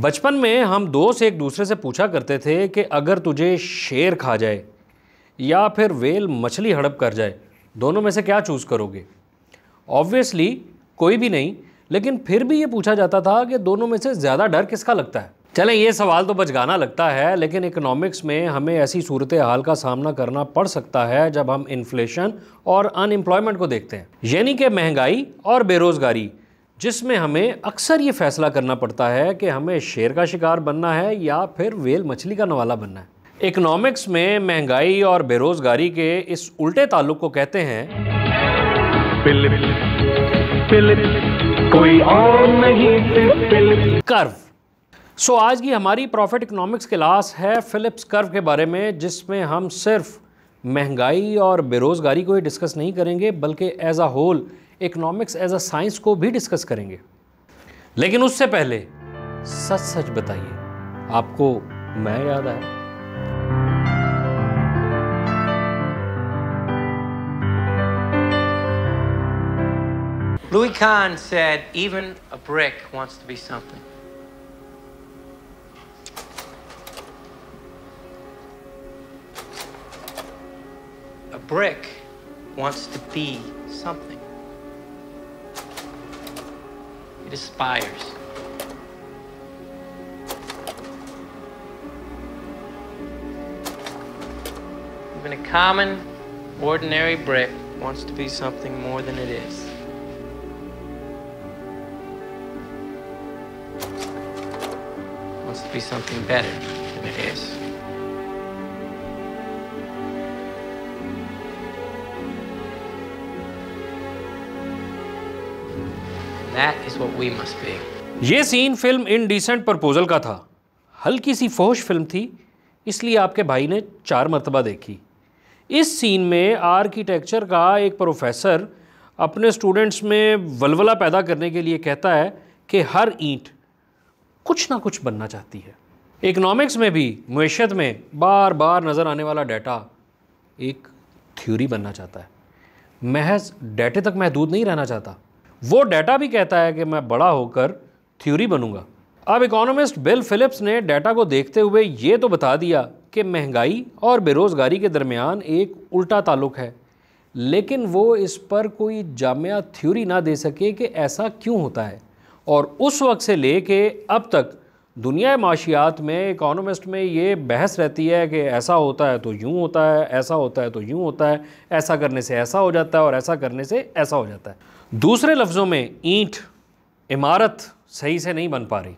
बचपन में हम दोस्त एक दूसरे से पूछा करते थे कि अगर तुझे शेर खा जाए या फिर वेल मछली हड़प कर जाए दोनों में से क्या चूज़ करोगे ऑब्वियसली कोई भी नहीं लेकिन फिर भी ये पूछा जाता था कि दोनों में से ज़्यादा डर किसका लगता है चलें ये सवाल तो बचगाना लगता है लेकिन इकोनॉमिक्स में हमें ऐसी सूरत हाल का सामना करना पड़ सकता है जब हम इन्फ्लेशन और अनएम्प्लॉयमेंट को देखते हैं यानी कि महंगाई और बेरोज़गारी जिसमें हमें अक्सर ये फैसला करना पड़ता है कि हमें शेर का शिकार बनना है या फिर वेल मछली का नवाला बनना है इकनॉमिक्स में महंगाई और बेरोजगारी के इस उल्टे ताल्लुक को कहते हैं पिल, पिल, कोई और नहीं कर्व सो so, आज की हमारी प्रॉफिट इकोनॉमिक्स क्लास है फिलिप्स कर्व के बारे में जिसमें हम सिर्फ महंगाई और बेरोज़गारी को ही डिस्कस नहीं करेंगे बल्कि as a whole economics as a science को भी डिस्कस करेंगे लेकिन उससे पहले सच सच बताइए आपको मैं याद आया Louis Kahn said, even a brick wants to be something. A brick wants to be something. It aspires. Even a common, ordinary brick wants to be something more than it is. Wants to be something better than it is. That is what we must be. ये scene film indecent proposal का था हल्की सी फोश film थी इसलिए आपके भाई ने चार मरतबा देखी इस सीन में आर्किटेक्चर का एक प्रोफेसर अपने स्टूडेंट्स में वलवला पैदा करने के लिए कहता है कि हर ईंट कुछ ना कुछ बनना चाहती है इकनॉमिक्स में भी मीशत में बार बार नज़र आने वाला डाटा एक थ्योरी बनना चाहता है महज डाटे तक महदूद नहीं रहना चाहता वो डाटा भी कहता है कि मैं बड़ा होकर थ्योरी बनूंगा अब इकोनॉमिस्ट बिल फिलिप्स ने डाटा को देखते हुए ये तो बता दिया कि महंगाई और बेरोज़गारी के दरमियान एक उल्टा ताल्लुक है लेकिन वो इस पर कोई जामिया थ्योरी ना दे सके कि ऐसा क्यों होता है और उस वक्त से ले के अब तक दुनिया माशियात में इकोनॉमिस्ट में ये बहस रहती है कि ऐसा होता है तो यूँ होता है ऐसा होता है तो यूँ होता है ऐसा करने से ऐसा हो जाता है और ऐसा करने से ऐसा हो जाता है दूसरे लफ्ज़ों में ईंट इमारत सही से नहीं बन पा रही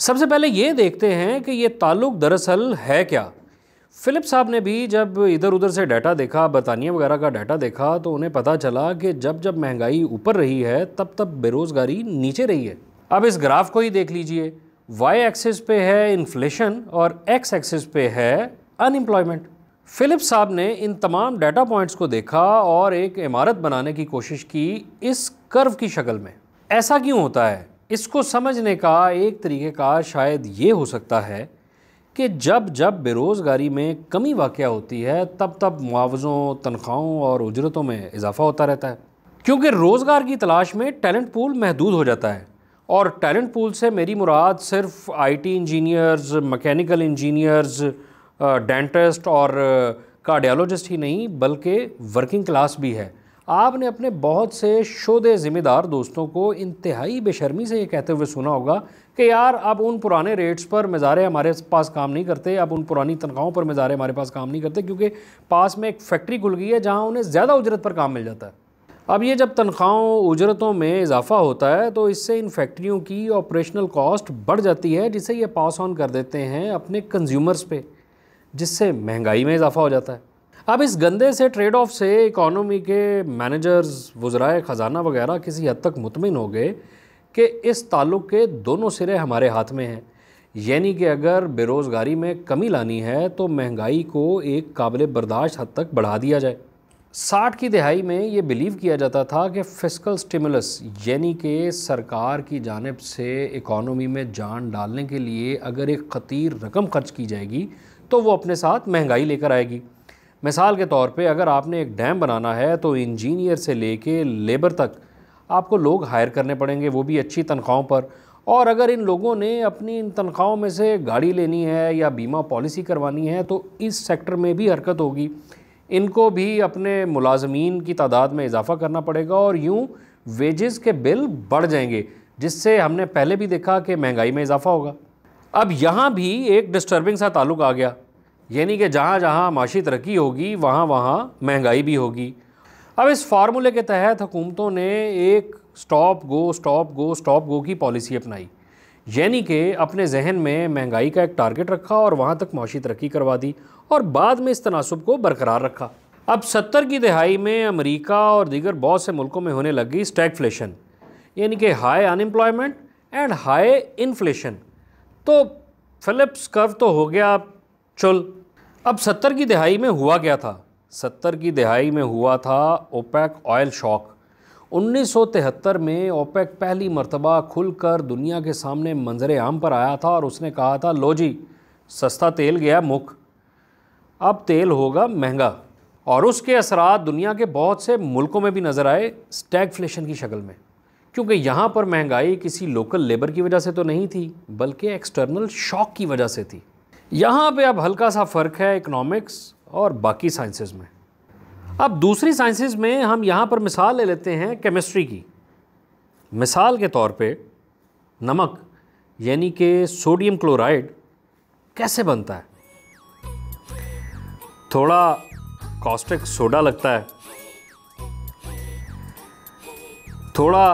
सबसे पहले ये देखते हैं कि ये ताल्लुक़ दरअसल है क्या फ़िलिप साहब ने भी जब इधर उधर से डाटा देखा बरतानिया वगैरह का डाटा देखा तो उन्हें पता चला कि जब जब महंगाई ऊपर रही है तब तब बेरोज़गारी नीचे रही है अब इस ग्राफ को ही देख लीजिए वाई एक्सिस पे है इन्फ्लेशन और एक्स एक्सिस पे है अनएम्प्लॉयमेंट फिलिप साहब ने इन तमाम डाटा पॉइंट्स को देखा और एक इमारत बनाने की कोशिश की इस कर्व की शक्ल में ऐसा क्यों होता है इसको समझने का एक तरीक़े का शायद ये हो सकता है कि जब जब बेरोज़गारी में कमी वाक़ होती है तब तब मुआवज़ों तनख्वाहों और उजरतों में इजाफा होता रहता है क्योंकि रोज़गार की तलाश में टैलेंट पूल महदूद हो जाता है और टैलेंट पूल से मेरी मुराद सिर्फ IT engineers mechanical engineers dentist और कार्डियोलॉजिस्ट ही नहीं बल्कि वर्किंग क्लास भी है आपने अपने बहुत से शोधे ज़िम्मेदार दोस्तों को इंतहाई बेशर्मी से ये कहते हुए सुना होगा कि यार अब उन पुराने रेट्स पर मज़ारे हमारे पास काम नहीं करते अब उन पुरानी तनख्वाहों पर मज़ारे हमारे पास काम नहीं करते क्योंकि पास में एक फैक्ट्री खुल गई है जहाँ उन्हें ज़्यादा उजरत पर काम मिल जाता है अब ये जब तनख्वाहों उजरतों में इजाफा होता है तो इससे इन फैक्ट्रियों की ऑपरेशनल कॉस्ट बढ़ जाती है जिसे ये पास ऑन कर देते हैं अपने कंज्यूमर्स पर जिससे महंगाई में इजाफा हो जाता है अब इस गंदे से ट्रेड ऑफ से इकॉनमी के मैनेजर्स वज़्राए ख़जाना वगैरह किसी हद तक मुतमिन हो गए कि इस ताल्लुक़ के दोनों सिरे हमारे हाथ में हैं यानी कि अगर बेरोज़गारी में कमी लानी है तो महंगाई को एक काबिल बर्दाश्त हद तक बढ़ा दिया जाए साठ की दिहाई में ये बिलीव किया जाता था कि फिस्कल स्टिमुलस यानी कि सरकार की जानब से इकॉनमी में जान डालने के लिए अगर एक खतीर रकम खर्च की जाएगी तो वो अपने साथ महंगाई लेकर आएगी मिसाल के तौर पे अगर आपने एक डैम बनाना है तो इंजीनियर से लेके लेबर तक आपको लोग हायर करने पड़ेंगे वो भी अच्छी तनख्वाहों पर और अगर इन लोगों ने अपनी इन तनख्वाहों में से गाड़ी लेनी है या बीमा पॉलिसी करवानी है तो इस सेक्टर में भी हरकत होगी इनको भी अपने मुलाजमीन की तादाद में इजाफा करना पड़ेगा और यूँ वेजेस के बिल बढ़ जाएंगे जिससे हमने पहले भी देखा कि महंगाई में इजाफा होगा अब यहाँ भी एक डिस्टर्बिंग सा ताल्लुक आ गया यानी कि जहाँ जहाँ माशी तरक्की होगी वहाँ वहाँ महंगाई भी होगी अब इस फार्मूले के तहत हुकूमतों ने एक stop go stop go stop go की पॉलिसी अपनाई यानी कि अपने जहन में महंगाई का एक टारगेट रखा और वहाँ तक माशी तरक्की करवा दी और बाद में इस तनासब को बरकरार रखा अब सत्तर की दहाई में अमरीका और दीगर बहुत से मुल्कों में होने लगी स्टैगफ्लेशन यानी कि high unemployment and high inflation तो फिलिप्स कर्व तो हो गया चल अब सत्तर की दिहाई में हुआ क्या था सत्तर की दिहाई में हुआ था ओपेक ऑयल शॉक 1973 में ओपेक पहली मरतबा खुलकर दुनिया के सामने मंजर आम पर आया था और उसने कहा था लो जी सस्ता तेल गया मुख अब तेल होगा महंगा और उसके असरा दुनिया के बहुत से मुल्कों में भी नज़र आए स्टैग फ्लेशन की शक्ल में क्योंकि यहाँ पर महंगाई किसी लोकल लेबर की वजह से तो नहीं थी बल्कि एक्सटर्नल शॉक की वजह से थी यहाँ पे अब हल्का सा फ़र्क है इकोनॉमिक्स और बाकी साइंसेज में अब दूसरी साइंसेज में हम यहाँ पर मिसाल ले लेते हैं केमिस्ट्री की मिसाल के तौर पे नमक यानी कि सोडियम क्लोराइड कैसे बनता है थोड़ा कॉस्टिक सोडा लगता है थोड़ा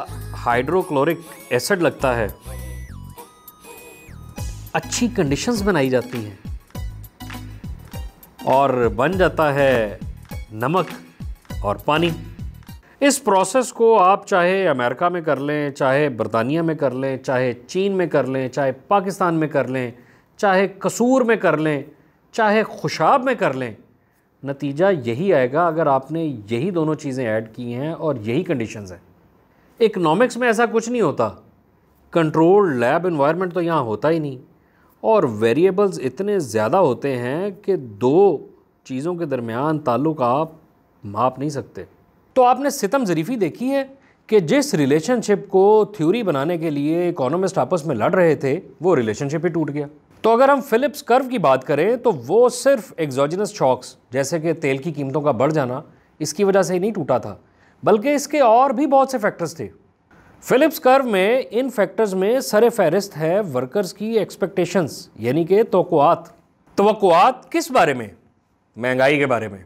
हाइड्रोक्लोरिक एसिड लगता है अच्छी कंडीशंस बनाई जाती हैं और बन जाता है नमक और पानी इस प्रोसेस को आप चाहे अमेरिका में कर लें चाहे बरतानिया में कर लें चाहे चीन में कर लें चाहे पाकिस्तान में कर लें चाहे कसूर में कर लें चाहे खुशाब में कर लें नतीजा यही आएगा अगर आपने यही दोनों चीज़ें ऐड की हैं और यही कंडीशंस हैं इकनॉमिक्स में ऐसा कुछ नहीं होता कंट्रोल लैब इन्वायरमेंट तो यहाँ होता ही नहीं और वेरिएबल्स इतने ज़्यादा होते हैं कि दो चीज़ों के दरमियान ताल्लुक आप माप नहीं सकते तो आपने सितम ज़रीफ़ी देखी है कि जिस रिलेशनशिप को थ्योरी बनाने के लिए इकोनॉमिस्ट आपस में लड़ रहे थे वो रिलेशनशिप ही टूट गया तो अगर हम फिलिप्स कर्व की बात करें तो वो सिर्फ एग्जॉजनस शॉक्स जैसे कि तेल की कीमतों का बढ़ जाना इसकी वजह से ही नहीं टूटा था बल्कि इसके और भी बहुत से फैक्टर्स थे फिलिप्स कर्व में इन फैक्टर्स में सर फहरिस्त है वर्कर्स की एक्सपेक्टेशंस यानी कि तोकुआत तोकुआत किस बारे में महंगाई के बारे में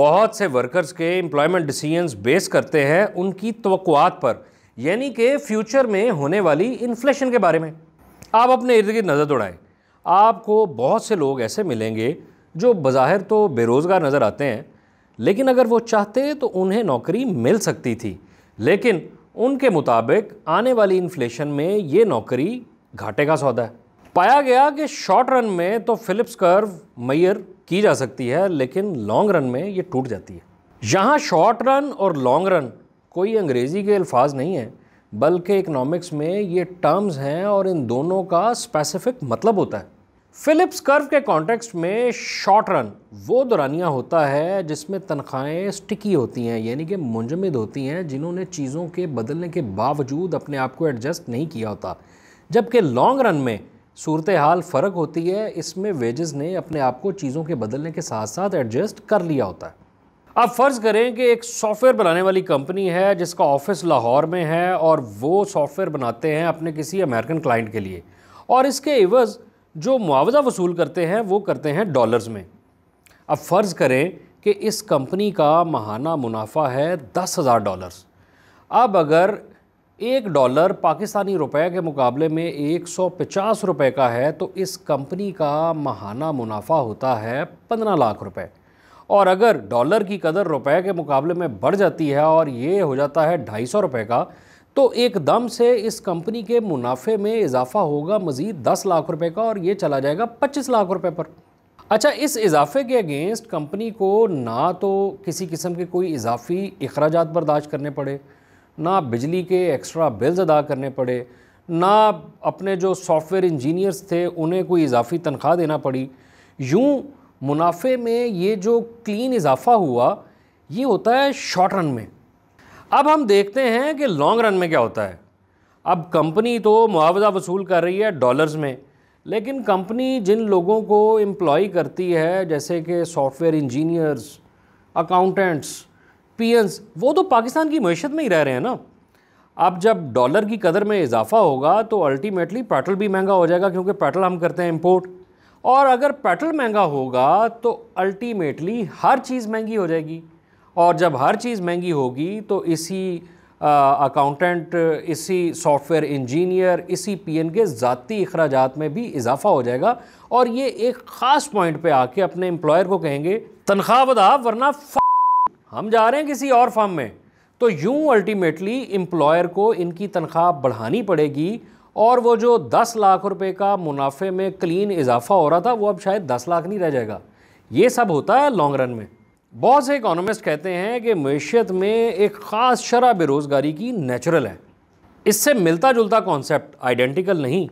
बहुत से वर्कर्स के एम्प्लॉयमेंट डिसीजंस बेस करते हैं उनकी तोकुआत पर यानी कि फ्यूचर में होने वाली इन्फ्लेशन के बारे में आप अपने इर्द गिर्द नज़र दौड़ाएं आपको बहुत से लोग ऐसे मिलेंगे जो बाहर तो बेरोज़गार नज़र आते हैं लेकिन अगर वो चाहते तो उन्हें नौकरी मिल सकती थी लेकिन उनके मुताबिक आने वाली इन्फ्लेशन में ये नौकरी घाटे का सौदा है पाया गया कि शॉर्ट रन में तो फिलिप्स कर्व मैयर की जा सकती है लेकिन लॉन्ग रन में ये टूट जाती है यहाँ शॉर्ट रन और लॉन्ग रन कोई अंग्रेज़ी के अल्फाज नहीं है बल्कि इकनॉमिक्स में ये टर्म्स हैं और इन दोनों का स्पेसिफिक मतलब होता है फिलिप्स कर्व के कॉन्टेक्स्ट में शॉर्ट रन वो दौरानिया होता है जिसमें तनख्वाहें स्टिकी होती हैं यानी कि मुंजमद होती हैं जिन्होंने चीज़ों के बदलने के बावजूद अपने आप को एडजस्ट नहीं किया होता जबकि लॉन्ग रन में सूरत हाल फ़र्क होती है इसमें वेजेस ने अपने आप को चीज़ों के बदलने के साथ साथ एडजस्ट कर लिया होता है अब फ़र्ज़ करें कि एक सॉफ्टवेयर बनाने वाली कंपनी है जिसका ऑफिस लाहौर में है और वो सॉफ्टवेयर बनाते हैं अपने किसी अमेरिकन क्लाइंट के लिए और इसके एवज़ जो मुआवजा वसूल करते हैं वो करते हैं डॉलर्स में अब फ़र्ज़ करें कि इस कंपनी का माहाना मुनाफा है दस हज़ार डॉलर्स अब अगर एक डॉलर पाकिस्तानी रुपए के मुकाबले में एक सौ पचास रुपये का है तो इस कंपनी का माहाना मुनाफा होता है पंद्रह लाख रुपए और अगर डॉलर की कदर रुपए के मुकाबले में बढ़ जाती है और ये हो जाता है ढाई सौ रुपये का तो एकदम से इस कंपनी के मुनाफे में इजाफा होगा मज़ीद दस लाख रुपए का और ये चला जाएगा पच्चीस लाख रुपए पर अच्छा इस इजाफे के अगेंस्ट कंपनी को ना तो किसी किस्म के कोई इजाफी अखराज बर्दाश्त करने पड़े ना बिजली के एक्स्ट्रा बिल्स अदा करने पड़े ना अपने जो सॉफ्टवेयर इंजीनियर्स थे उन्हें कोई इजाफी तनख्वाह देना पड़ी यूँ मुनाफे में ये जो क्लीन इजाफा हुआ ये होता है शॉर्ट रन में अब हम देखते हैं कि लॉन्ग रन में क्या होता है अब कंपनी तो मुआवजा वसूल कर रही है डॉलर्स में लेकिन कंपनी जिन लोगों को एम्प्लॉय करती है जैसे कि सॉफ्टवेयर इंजीनियर्स अकाउंटेंट्स पीएंस वो तो पाकिस्तान की मीशत में ही रह रहे हैं ना अब जब डॉलर की कदर में इजाफा होगा तो अल्टीमेटली पेट्रोल भी महंगा हो जाएगा क्योंकि पेट्रोल हम करते हैं इम्पोर्ट और अगर पेट्रोल महंगा होगा तो अल्टीमेटली हर चीज़ महंगी हो जाएगी और जब हर चीज़ महंगी होगी तो इसी अकाउंटेंट इसी सॉफ्टवेयर इंजीनियर इसी पीएन के ज़ाती अखराज में भी इजाफा हो जाएगा और ये एक ख़ास पॉइंट पे आके अपने एम्प्लॉयर को कहेंगे तनख्वाह बदा वरना हम जा रहे हैं किसी और फॉर्म में तो यूं अल्टीमेटली एम्प्लॉयर को इनकी तनख्वाह बढ़ानी पड़ेगी और वो जो दस लाख रुपये का मुनाफे में क्लीन इजाफा हो रहा था वो अब शायद दस लाख नहीं रह जाएगा ये सब होता है लॉन्ग रन में बहुत से इकोनॉमिस्ट कहते हैं कि मीशत में एक ख़ास शरह बेरोज़गारी की नेचुरल है इससे मिलता जुलता कॉन्सेप्ट आइडेंटिकल नहीं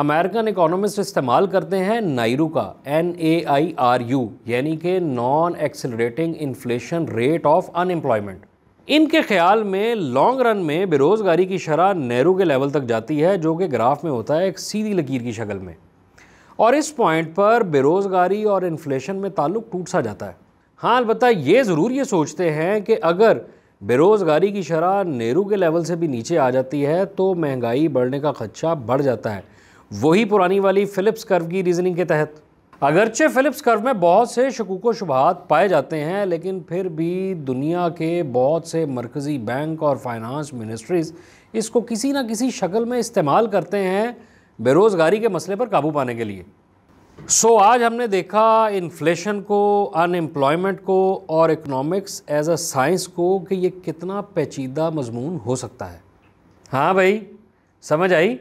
अमेरिकन इकोनॉमिस्ट इस्तेमाल करते हैं नायरू का N A I R U यानी कि non accelerating inflation rate of unemployment इनके ख्याल में लॉन्ग रन में बेरोज़गारी की शरह नेहरू के लेवल तक जाती है जो कि ग्राफ में होता है एक सीधी लकीर की शक्ल में और इस पॉइंट पर बेरोज़गारी और इन्फ्लेशन में ताल्लुक टूट सा जाता है हाँ अलबत् ये ज़रूर ये सोचते हैं कि अगर बेरोज़गारी की शरह नेहरू के लेवल से भी नीचे आ जाती है तो महंगाई बढ़ने का खदशा बढ़ जाता है वही पुरानी वाली फ़िलिप्स कर्व की रीजनिंग के तहत अगरचे फ़िलिप्स कर्व में बहुत से शकूक शुबात पाए जाते हैं लेकिन फिर भी दुनिया के बहुत से मरकज़ी बैंक और फाइनेंस मिनिस्ट्रीज़ इसको किसी ना किसी शक्ल में इस्तेमाल करते हैं बेरोज़गारी के मसले पर काबू पाने के लिए सो so, आज हमने देखा इन्फ्लेशन को अनएम्प्लॉयमेंट को और इकोनॉमिक्स एज अ साइंस को कि ये कितना पेचीदा मजमून हो सकता है हाँ भाई समझ आई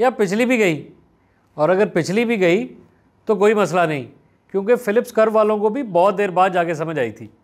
या पिछली भी गई और अगर पिछली भी गई तो कोई मसला नहीं क्योंकि फ़िलिप्स कर वालों को भी बहुत देर बाद जाके समझ आई थी